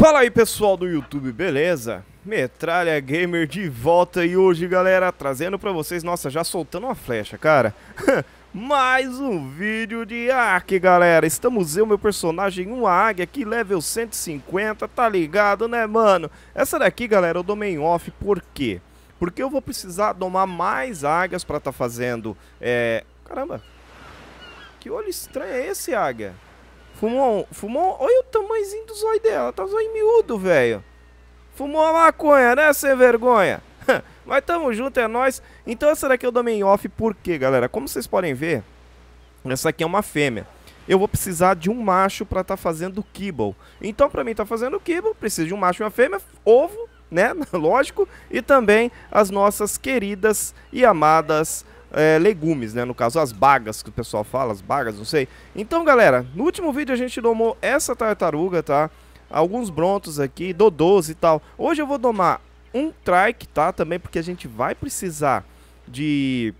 Fala aí pessoal do YouTube, beleza? Metralha Gamer de volta e hoje galera, trazendo pra vocês, nossa, já soltando uma flecha, cara Mais um vídeo de Ark galera, estamos eu, meu personagem, uma águia aqui, level 150, tá ligado né mano? Essa daqui galera, eu domei em off, por quê? Porque eu vou precisar domar mais águias pra tá fazendo, é... Caramba, que olho estranho é esse águia? Fumou, fumou. Olha o tamanhozinho do zóio dela. Tá zóio miúdo, velho. Fumou a maconha, né, sem vergonha? Mas tamo junto, é nós. Então essa daqui eu é domei em off, por quê, galera? Como vocês podem ver, essa aqui é uma fêmea. Eu vou precisar de um macho para estar tá fazendo kibble. Então, para mim estar tá fazendo kibble, preciso de um macho e uma fêmea, ovo, né? Lógico. E também as nossas queridas e amadas é, legumes, né? No caso, as bagas que o pessoal fala, as bagas, não sei. Então, galera, no último vídeo a gente domou essa tartaruga, tá? Alguns brontos aqui, dodôs e tal. Hoje eu vou domar um trike, tá? Também porque a gente vai precisar de,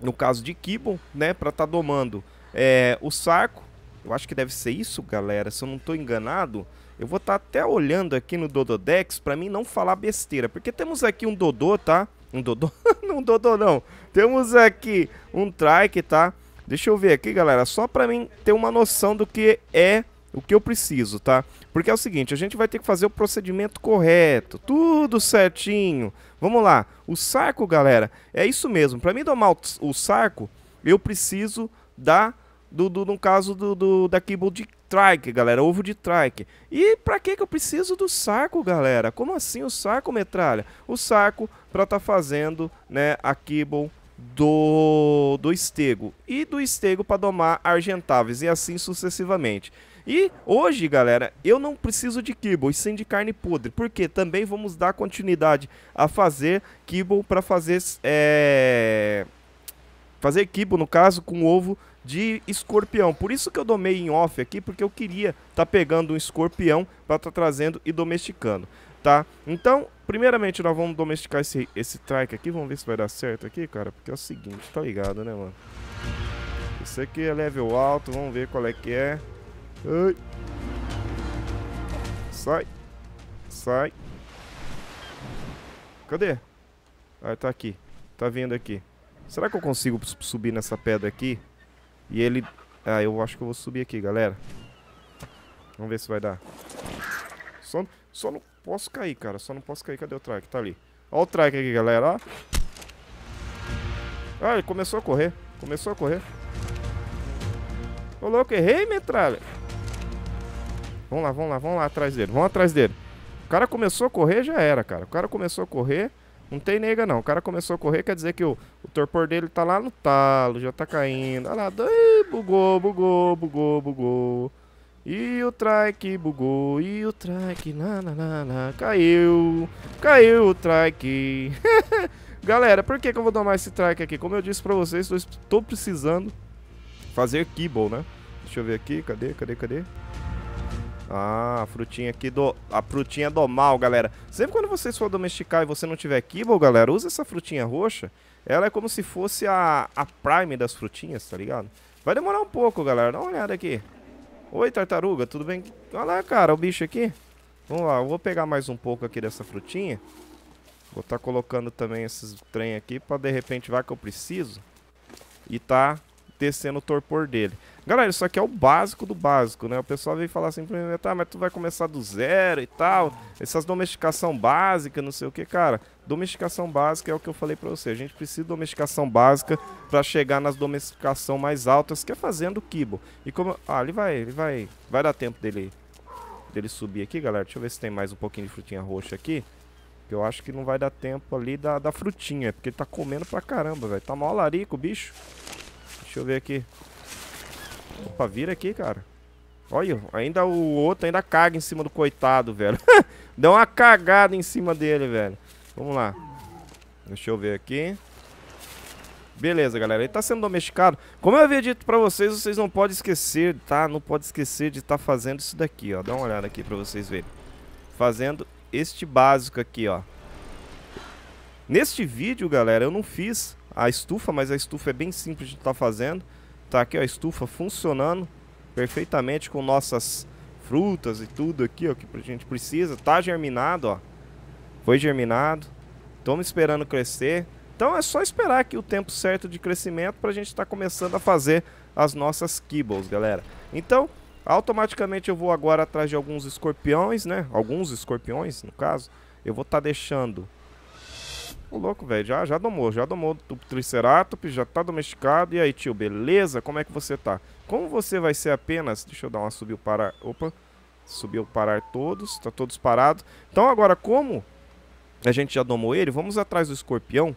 no caso de kibble, né? Pra tá domando é, o saco. Eu acho que deve ser isso, galera, se eu não tô enganado. Eu vou estar tá até olhando aqui no Dododex pra mim não falar besteira. Porque temos aqui um Dodô, tá? Um Dodô? não, um Dodô não. Temos aqui um trike, tá? Deixa eu ver aqui, galera, só pra mim ter uma noção do que é o que eu preciso, tá? Porque é o seguinte, a gente vai ter que fazer o procedimento correto, tudo certinho. Vamos lá, o saco, galera, é isso mesmo. Pra mim domar o, o eu preciso da, do, do, no caso do, do, da cable de trike, galera. Ovo de trike. E pra que que eu preciso do saco, galera? Como assim o saco, metralha? O saco pra tá fazendo, né, a kibble do, do estego. E do estego pra domar argentáveis. E assim sucessivamente. E hoje, galera, eu não preciso de kibble e sim de carne podre, porque também vamos dar continuidade a fazer kibble para fazer é... fazer kibble no caso com ovo de escorpião. Por isso que eu domei em off aqui, porque eu queria estar tá pegando um escorpião para estar tá trazendo e domesticando, tá? Então, primeiramente nós vamos domesticar esse, esse trike aqui, vamos ver se vai dar certo aqui, cara, porque é o seguinte, tá ligado, né, mano? Esse aqui é level alto, vamos ver qual é que é. Ai. Sai. Sai. Cadê? Ah, tá aqui. Tá vindo aqui. Será que eu consigo subir nessa pedra aqui? E ele... Ah, eu acho que eu vou subir aqui, galera. Vamos ver se vai dar. Só, só não posso cair, cara. Só não posso cair. Cadê o track? Tá ali. Ó o track aqui, galera. Ó. Ah, ele começou a correr. Começou a correr. Ô, louco, errei, metralha. Vamos lá, vamos lá, vamos lá atrás dele. Vamos atrás dele. O cara começou a correr, já era, cara. O cara começou a correr... Não tem nega, não. O cara começou a correr, quer dizer que o, o torpor dele tá lá no talo, já tá caindo. Olha lá, bugou, bugou, bugou, bugou. E o trike bugou, e o trike, na, na, na, na, caiu, caiu o trike. Galera, por que, que eu vou domar esse trike aqui? Como eu disse pra vocês, eu estou precisando fazer kibble, né? Deixa eu ver aqui, cadê, cadê, cadê? Ah, a frutinha aqui do. A frutinha do mal, galera. Sempre quando vocês for domesticar e você não tiver Kibble, galera, usa essa frutinha roxa. Ela é como se fosse a, a Prime das frutinhas, tá ligado? Vai demorar um pouco, galera. Dá uma olhada aqui. Oi, tartaruga, tudo bem? Olha lá, cara, o bicho aqui. Vamos lá, eu vou pegar mais um pouco aqui dessa frutinha. Vou estar tá colocando também esses trem aqui pra de repente vai que eu preciso. E tá descendo o torpor dele. Galera, isso aqui é o básico do básico, né? O pessoal vem falar assim pra mim, tá, mas tu vai começar do zero e tal, essas domesticação básica, não sei o que, cara. Domesticação básica é o que eu falei pra você, a gente precisa de domesticação básica pra chegar nas domesticação mais altas, que é fazendo o Kibo. E como... Ah, ele vai, ele vai, vai dar tempo dele, dele subir aqui, galera. Deixa eu ver se tem mais um pouquinho de frutinha roxa aqui. eu acho que não vai dar tempo ali da, da frutinha, porque ele tá comendo pra caramba, velho. Tá mó larico o bicho. Deixa eu ver aqui. Opa, vira aqui, cara. Olha, ainda o outro ainda caga em cima do coitado, velho. Dá uma cagada em cima dele, velho. Vamos lá. Deixa eu ver aqui. Beleza, galera. Ele tá sendo domesticado. Como eu havia dito pra vocês, vocês não podem esquecer, tá? Não pode esquecer de estar tá fazendo isso daqui, ó. Dá uma olhada aqui pra vocês verem. Fazendo este básico aqui, ó. Neste vídeo, galera, eu não fiz a estufa, mas a estufa é bem simples de estar tá fazendo. Tá aqui ó, a estufa funcionando perfeitamente com nossas frutas e tudo aqui, ó, que a gente precisa. Tá germinado, ó. Foi germinado. Estamos esperando crescer. Então é só esperar aqui o tempo certo de crescimento para a gente estar tá começando a fazer as nossas kibbles, galera. Então, automaticamente eu vou agora atrás de alguns escorpiões, né? Alguns escorpiões, no caso. Eu vou estar tá deixando Ô, louco, velho. Já, já domou, já domou o Triceratops, já tá domesticado. E aí, tio, beleza? Como é que você tá? Como você vai ser apenas... Deixa eu dar uma subiu para... Opa. Subiu parar todos. Tá todos parados. Então agora, como a gente já domou ele, vamos atrás do escorpião.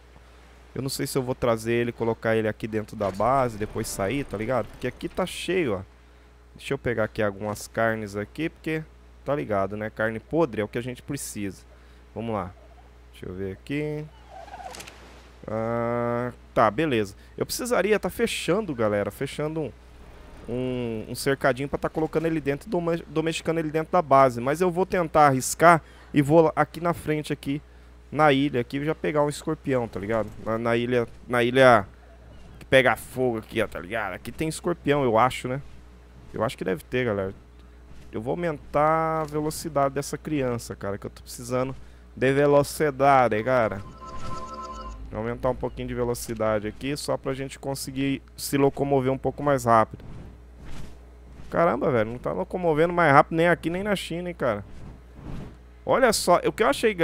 Eu não sei se eu vou trazer ele, colocar ele aqui dentro da base, depois sair, tá ligado? Porque aqui tá cheio, ó. Deixa eu pegar aqui algumas carnes aqui, porque tá ligado, né? Carne podre é o que a gente precisa. Vamos lá. Deixa eu ver aqui. Ah, tá, beleza. Eu precisaria estar tá fechando, galera. Fechando um, um, um cercadinho para estar tá colocando ele dentro, domesticando ele dentro da base. Mas eu vou tentar arriscar e vou aqui na frente, aqui na ilha, aqui já pegar um escorpião, tá ligado? Na, na ilha, na ilha que pega fogo aqui, ó, tá ligado? Aqui tem escorpião, eu acho, né? Eu acho que deve ter, galera. Eu vou aumentar a velocidade dessa criança, cara, que eu tô precisando de velocidade, cara. Vou aumentar um pouquinho de velocidade aqui, só pra gente conseguir se locomover um pouco mais rápido. Caramba, velho, não tá locomovendo mais rápido nem aqui nem na China, hein, cara. Olha só, o que eu achei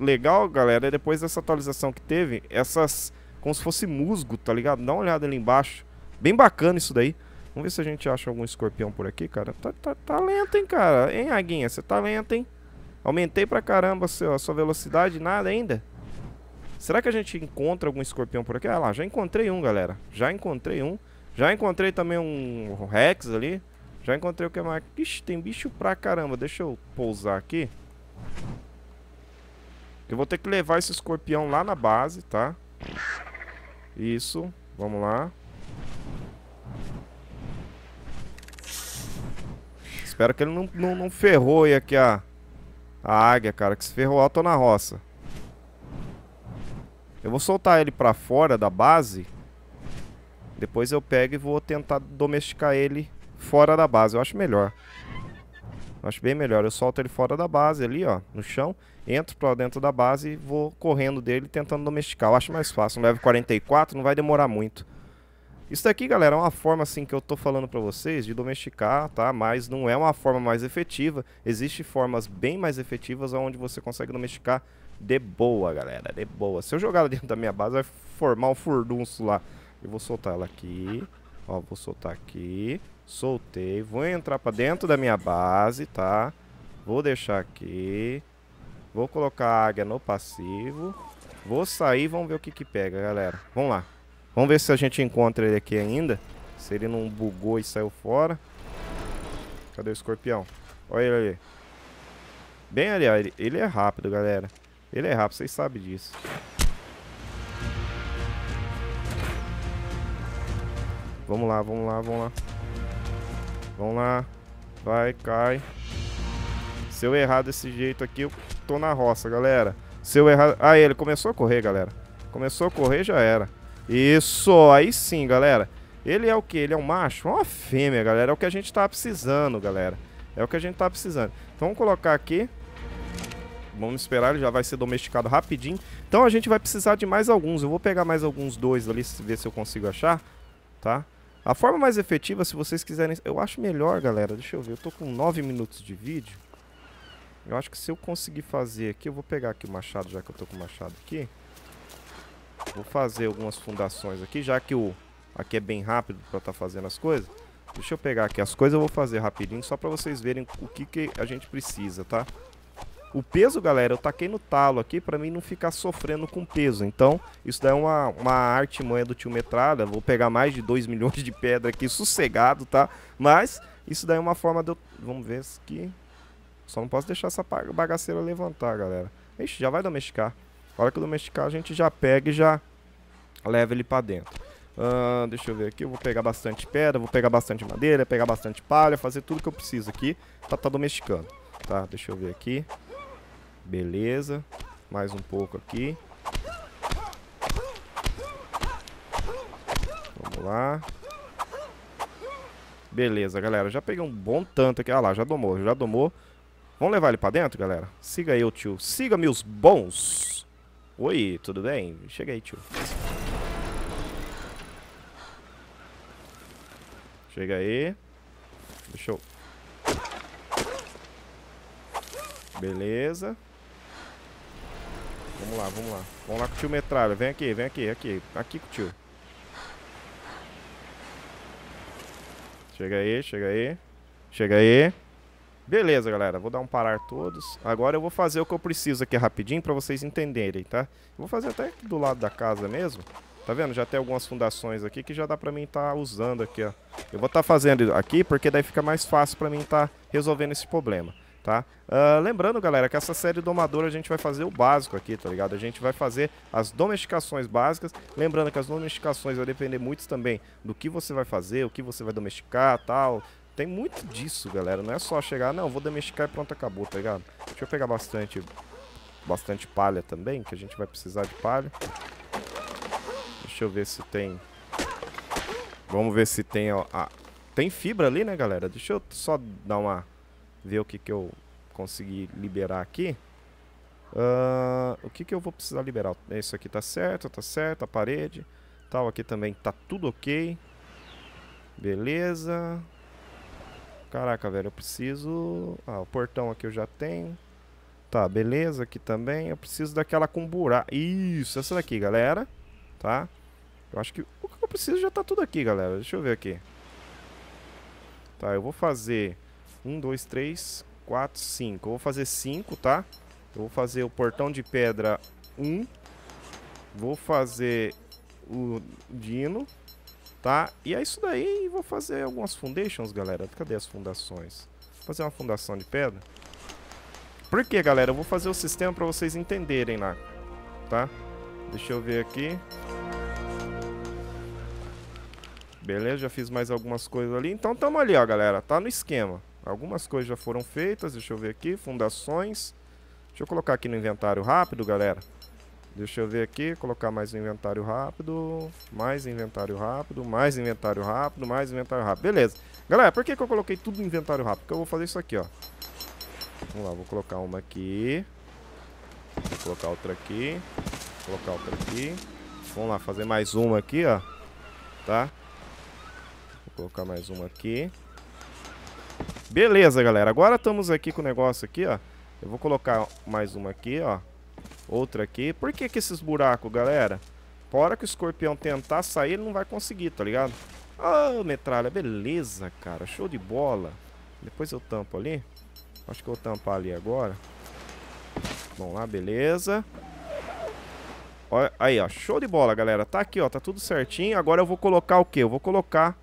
legal, galera, é depois dessa atualização que teve, essas... Como se fosse musgo, tá ligado? Dá uma olhada ali embaixo. Bem bacana isso daí. Vamos ver se a gente acha algum escorpião por aqui, cara. Tá, tá, tá lento, hein, cara. Hein, Aguinha? Você tá lento, hein? Aumentei pra caramba a sua, a sua velocidade, nada ainda. Será que a gente encontra algum escorpião por aqui? Ah lá, já encontrei um, galera. Já encontrei um. Já encontrei também um Rex ali. Já encontrei o que mais. Ixi, tem bicho pra caramba. Deixa eu pousar aqui. Eu vou ter que levar esse escorpião lá na base, tá? Isso. Vamos lá. Espero que ele não, não, não aqui a, a águia, cara. Que se ferrou, eu tô na roça. Eu vou soltar ele pra fora da base. Depois eu pego e vou tentar domesticar ele fora da base. Eu acho melhor. Eu acho bem melhor. Eu solto ele fora da base ali, ó, no chão. Entro pra dentro da base e vou correndo dele tentando domesticar. Eu acho mais fácil. Um level 44 não vai demorar muito. Isso daqui, galera, é uma forma assim que eu tô falando para vocês de domesticar, tá? Mas não é uma forma mais efetiva. Existem formas bem mais efetivas onde você consegue domesticar de boa, galera, de boa. Se eu jogar ela dentro da minha base, vai formar um furdunço lá. Eu vou soltar ela aqui. Ó, vou soltar aqui. Soltei. Vou entrar pra dentro da minha base, tá? Vou deixar aqui. Vou colocar a águia no passivo. Vou sair vamos ver o que que pega, galera. Vamos lá. Vamos ver se a gente encontra ele aqui ainda. Se ele não bugou e saiu fora. Cadê o escorpião? Olha ele ali. Bem ali, ó. Ele, ele é rápido, galera. Ele é rápido, vocês sabem disso. Vamos lá, vamos lá, vamos lá. Vamos lá. Vai, cai. Se eu errar desse jeito aqui, eu tô na roça, galera. Se eu errar... Ah, ele começou a correr, galera. Começou a correr, já era. Isso, aí sim, galera. Ele é o que? Ele é um macho? É uma fêmea, galera. É o que a gente tá precisando, galera. É o que a gente tá precisando. Então vamos colocar aqui. Vamos esperar, ele já vai ser domesticado rapidinho. Então a gente vai precisar de mais alguns. Eu vou pegar mais alguns dois ali, ver se eu consigo achar, tá? A forma mais efetiva, se vocês quiserem... Eu acho melhor, galera, deixa eu ver. Eu tô com 9 minutos de vídeo. Eu acho que se eu conseguir fazer aqui... Eu vou pegar aqui o machado, já que eu tô com o machado aqui. Vou fazer algumas fundações aqui, já que o... Aqui é bem rápido pra estar tá fazendo as coisas. Deixa eu pegar aqui as coisas, eu vou fazer rapidinho, só pra vocês verem o que, que a gente precisa, Tá? O peso, galera, eu taquei no talo aqui para mim não ficar sofrendo com peso. Então, isso daí é uma, uma arte manha do tio Metralha. Vou pegar mais de 2 milhões de pedra aqui, sossegado, tá? Mas, isso daí é uma forma de eu... Vamos ver aqui. Só não posso deixar essa bagaceira levantar, galera. Ixi, já vai domesticar. A hora que domesticar, a gente já pega e já leva ele para dentro. Uh, deixa eu ver aqui, eu vou pegar bastante pedra, vou pegar bastante madeira, pegar bastante palha, fazer tudo que eu preciso aqui pra tá domesticando. Tá, deixa eu ver aqui. Beleza. Mais um pouco aqui. Vamos lá. Beleza, galera. Já peguei um bom tanto aqui. Ah lá, já domou, já domou. Vamos levar ele pra dentro, galera? Siga eu, tio. Siga-me os bons. Oi, tudo bem? Chega aí, tio. Chega aí. Deixa eu... Beleza. Vamos lá, vamos lá. Vamos lá com o tio metralha. Vem aqui, vem aqui, aqui. Aqui com o tio. Chega aí, chega aí. Chega aí. Beleza, galera. Vou dar um parar todos. Agora eu vou fazer o que eu preciso aqui rapidinho pra vocês entenderem, tá? vou fazer até aqui do lado da casa mesmo. Tá vendo? Já tem algumas fundações aqui que já dá pra mim estar tá usando aqui, ó. Eu vou estar tá fazendo aqui porque daí fica mais fácil pra mim estar tá resolvendo esse problema tá? Uh, lembrando, galera, que essa série domadora a gente vai fazer o básico aqui, tá ligado? A gente vai fazer as domesticações básicas. Lembrando que as domesticações vai depender muito também do que você vai fazer, o que você vai domesticar tal. Tem muito disso, galera. Não é só chegar, não, vou domesticar e pronto, acabou, tá ligado? Deixa eu pegar bastante, bastante palha também, que a gente vai precisar de palha. Deixa eu ver se tem... Vamos ver se tem... Ó, a... Tem fibra ali, né, galera? Deixa eu só dar uma ver o que, que eu consegui liberar aqui. Uh, o que, que eu vou precisar liberar? Isso aqui tá certo, tá certo, a parede. Tal, aqui também tá tudo ok. Beleza. Caraca, velho, eu preciso... Ah, o portão aqui eu já tenho. Tá, beleza, aqui também. Eu preciso daquela com buraco. Isso, essa daqui, galera. Tá? Eu acho que o que eu preciso já tá tudo aqui, galera. Deixa eu ver aqui. Tá, eu vou fazer um, dois, três, quatro, cinco. Eu vou fazer cinco, tá? Eu vou fazer o portão de pedra um. Vou fazer o dino, tá? E é isso daí. E vou fazer algumas foundations, galera. Cadê as fundações? Vou fazer uma fundação de pedra. Por que, galera? Eu vou fazer o sistema para vocês entenderem lá, tá? Deixa eu ver aqui. Beleza, já fiz mais algumas coisas ali. Então, tamo ali, ó, galera. Tá no esquema. Algumas coisas já foram feitas, deixa eu ver aqui, fundações. Deixa eu colocar aqui no inventário rápido, galera. Deixa eu ver aqui, colocar mais inventário rápido, mais inventário rápido, mais inventário rápido, mais inventário rápido. Beleza. Galera, por que, que eu coloquei tudo no inventário rápido? Porque eu vou fazer isso aqui, ó. Vamos lá, vou colocar uma aqui. Vou colocar outra aqui. Vou colocar outra aqui. Vamos lá, fazer mais uma aqui, ó. Tá? Vou colocar mais uma aqui. Beleza, galera. Agora estamos aqui com o negócio aqui, ó. Eu vou colocar mais uma aqui, ó. Outra aqui. Por que que esses buracos, galera? Fora que o escorpião tentar sair, ele não vai conseguir, tá ligado? Ah, oh, metralha. Beleza, cara. Show de bola. Depois eu tampo ali. Acho que eu vou tampar ali agora. Vamos lá, beleza. Olha, aí, ó. Show de bola, galera. Tá aqui, ó. Tá tudo certinho. Agora eu vou colocar o quê? Eu vou colocar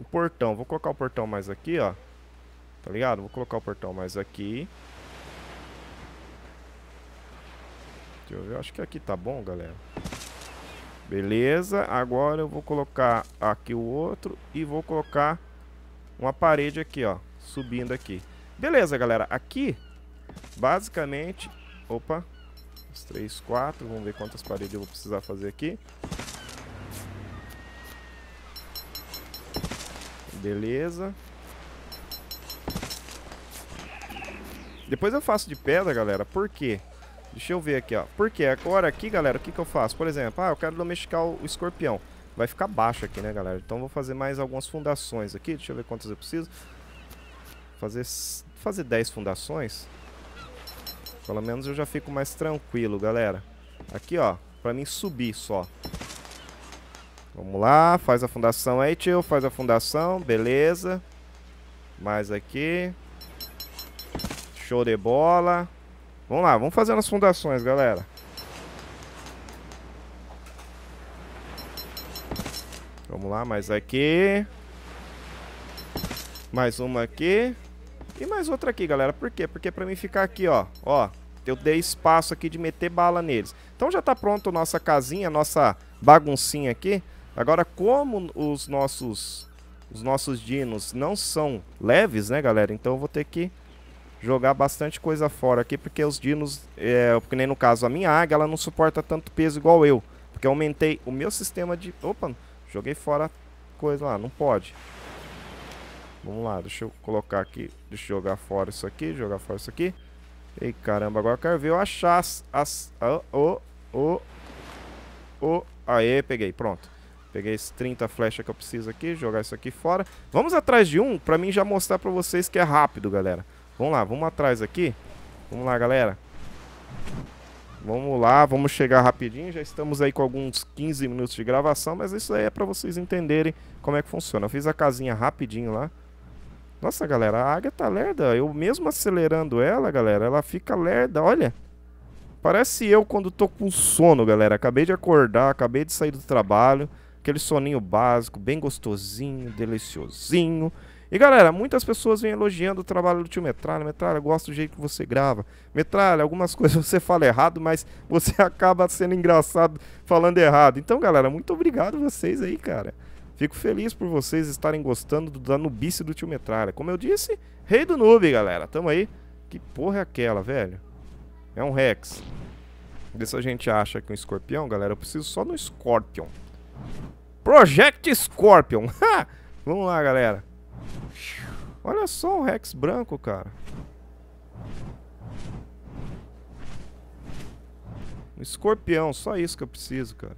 o portão. Vou colocar o portão mais aqui, ó. Tá ligado? Vou colocar o portão mais aqui. Deixa eu ver, acho que aqui tá bom, galera. Beleza, agora eu vou colocar aqui o outro e vou colocar uma parede aqui, ó, subindo aqui. Beleza, galera, aqui, basicamente, opa, 3, 4, vamos ver quantas paredes eu vou precisar fazer aqui. Beleza. Depois eu faço de pedra, galera. Por quê? Deixa eu ver aqui, ó. Porque agora aqui, galera, o que, que eu faço? Por exemplo, ah, eu quero domesticar o, escorpião. Vai ficar baixo aqui, né, galera? Então vou fazer mais algumas fundações aqui. Deixa eu ver quantas eu preciso. Fazer, fazer 10 fundações. Pelo menos eu já fico mais tranquilo, galera. Aqui, ó. Pra mim subir só. Vamos lá. Faz a fundação aí, tio. Faz a fundação. Beleza. Mais aqui. Show de bola. Vamos lá, vamos fazendo as fundações, galera. Vamos lá, mais aqui. Mais uma aqui. E mais outra aqui, galera. Por quê? Porque pra mim ficar aqui, ó. Ó, eu dei espaço aqui de meter bala neles. Então já tá pronto nossa casinha, nossa baguncinha aqui. Agora, como os nossos, os nossos dinos não são leves, né, galera? Então eu vou ter que jogar bastante coisa fora aqui, porque os dinos, é, porque nem no caso a minha águia, ela não suporta tanto peso igual eu. Porque eu aumentei o meu sistema de... Opa, joguei fora coisa lá, não pode. Vamos lá, deixa eu colocar aqui, deixa eu jogar fora isso aqui, jogar fora isso aqui. Ei, caramba, agora eu quero ver eu achar as... as oh, oh, oh, Aê, peguei, pronto. Peguei esses 30 flechas que eu preciso aqui, jogar isso aqui fora. Vamos atrás de um, pra mim já mostrar pra vocês que é rápido, galera. Vamos lá, vamos atrás aqui. Vamos lá, galera. Vamos lá, vamos chegar rapidinho. Já estamos aí com alguns 15 minutos de gravação, mas isso aí é para vocês entenderem como é que funciona. Eu fiz a casinha rapidinho lá. Nossa, galera, a águia tá lerda. Eu mesmo acelerando ela, galera, ela fica lerda, olha. Parece eu quando tô com sono, galera. Acabei de acordar, acabei de sair do trabalho. Aquele soninho básico, bem gostosinho, deliciosinho. E galera, muitas pessoas vêm elogiando o trabalho do tio Metralha. Metralha, gosto do jeito que você grava. Metralha, algumas coisas você fala errado, mas você acaba sendo engraçado falando errado. Então, galera, muito obrigado vocês aí, cara. Fico feliz por vocês estarem gostando da nubice do tio Metralha. Como eu disse, rei do noob, galera. Tamo aí. Que porra é aquela, velho? É um Rex. Vê se a gente acha aqui um escorpião, galera. Eu preciso só no Scorpion. Project Scorpion. Vamos lá, galera. Olha só o Rex branco, cara. Um escorpião, só isso que eu preciso, cara.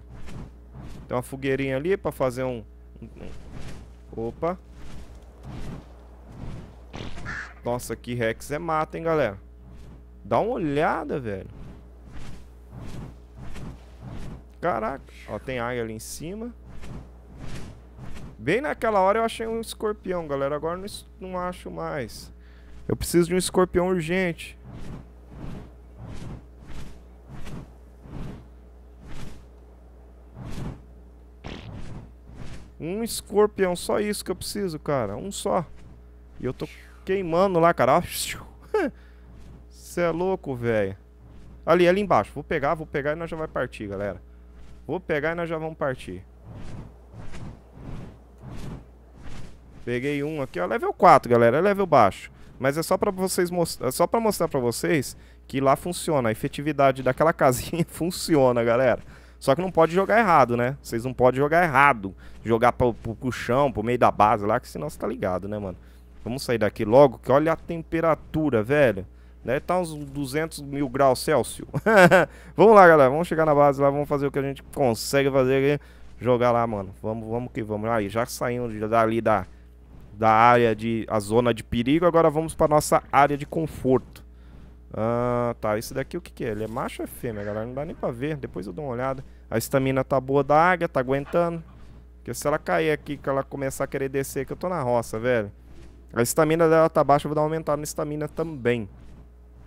Tem uma fogueirinha ali pra fazer um... Opa. Nossa, que Rex é mata, hein, galera. Dá uma olhada, velho. Caraca. Ó, tem águia ali em cima. Bem naquela hora eu achei um escorpião, galera. Agora não, não acho mais. Eu preciso de um escorpião urgente. Um escorpião, só isso que eu preciso, cara. Um só. E eu tô queimando lá, cara. Você é louco, velho. Ali, ali embaixo. Vou pegar, vou pegar e nós já vai partir, galera. Vou pegar e nós já vamos partir. Peguei um aqui, ó, level 4, galera, é level baixo. Mas é só para vocês mostrar, é só para mostrar para vocês que lá funciona, a efetividade daquela casinha funciona, galera. Só que não pode jogar errado, né? Vocês não podem jogar errado. Jogar pro, pro, pro chão, pro meio da base lá, que senão você tá ligado, né, mano? Vamos sair daqui logo, que olha a temperatura, velho. Deve estar tá uns 200 mil graus Celsius. vamos lá, galera. Vamos chegar na base lá, vamos fazer o que a gente consegue fazer aqui. Jogar lá, mano. Vamos, vamos que vamos. Aí, já saímos dali da da área de a zona de perigo, agora vamos para nossa área de conforto. Ah, tá, esse daqui o que, que é? Ele é macho ou é fêmea, galera? Não dá nem pra ver, depois eu dou uma olhada. A estamina tá boa da águia, tá aguentando. Porque se ela cair aqui, que ela começar a querer descer, que eu tô na roça, velho. A estamina dela tá baixa, eu vou dar uma aumentada na estamina também.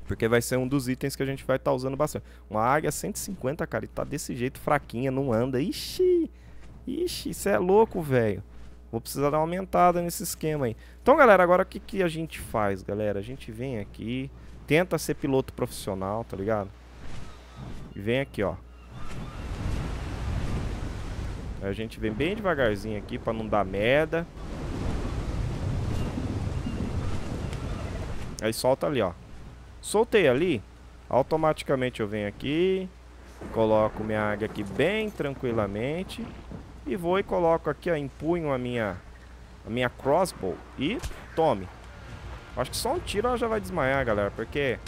Porque vai ser um dos itens que a gente vai estar tá usando bastante. Uma águia 150, é cara, e tá desse jeito, fraquinha, não anda. Ixi, ixi, isso é louco, velho. Vou precisar dar uma aumentada nesse esquema aí. Então, galera, agora o que, que a gente faz, galera? A gente vem aqui, tenta ser piloto profissional, tá ligado? E vem aqui, ó. A gente vem bem devagarzinho aqui pra não dar merda. Aí solta ali, ó. Soltei ali, automaticamente eu venho aqui, coloco minha águia aqui bem tranquilamente. E vou e coloco aqui, ó, empunho a minha, a minha crossbow e tome. Acho que só um tiro ela já vai desmaiar, galera, porque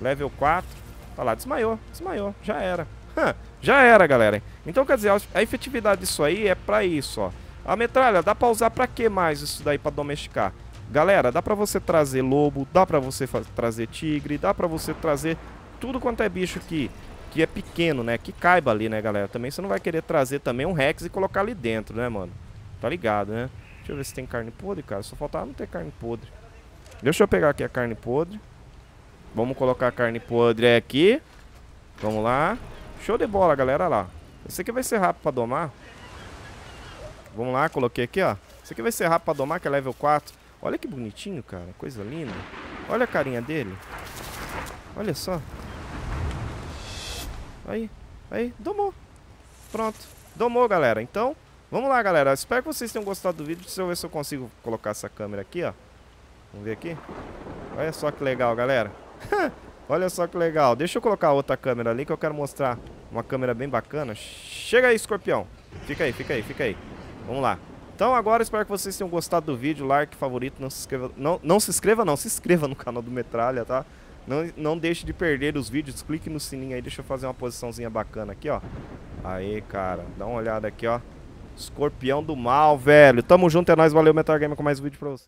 level 4, tá lá, desmaiou, desmaiou, já era. já era, galera. Então, quer dizer, a efetividade disso aí é pra isso, ó. A metralha dá pra usar pra que mais isso daí pra domesticar? Galera, dá pra você trazer lobo, dá pra você trazer tigre, dá pra você trazer tudo quanto é bicho aqui que é pequeno, né? Que caiba ali, né, galera? Também você não vai querer trazer também um Rex e colocar ali dentro, né, mano? Tá ligado, né? Deixa eu ver se tem carne podre, cara. Só faltava não ter carne podre. Deixa eu pegar aqui a carne podre. Vamos colocar a carne podre aqui. Vamos lá. Show de bola, galera. Olha lá. Esse aqui vai ser rápido pra domar. Vamos lá, coloquei aqui, ó. Esse aqui vai ser rápido pra domar, que é level 4. Olha que bonitinho, cara. Coisa linda. Olha a carinha dele. Olha só. Aí, aí, domou. Pronto, domou, galera. Então, vamos lá, galera. Espero que vocês tenham gostado do vídeo. Deixa eu ver se eu consigo colocar essa câmera aqui, ó. Vamos ver aqui. Olha só que legal, galera. Olha só que legal. Deixa eu colocar outra câmera ali que eu quero mostrar uma câmera bem bacana. Chega aí, escorpião. Fica aí, fica aí, fica aí. Vamos lá. Então agora espero que vocês tenham gostado do vídeo, like, favorito, não se inscreva, não, não se inscreva não, se inscreva no canal do Metralha, tá? Não, não deixe de perder os vídeos, clique no sininho aí, deixa eu fazer uma posiçãozinha bacana aqui, ó. Aí, cara, dá uma olhada aqui, ó. Escorpião do mal, velho. Tamo junto, é nóis, valeu, Metal Gamer, com mais um vídeo pra você.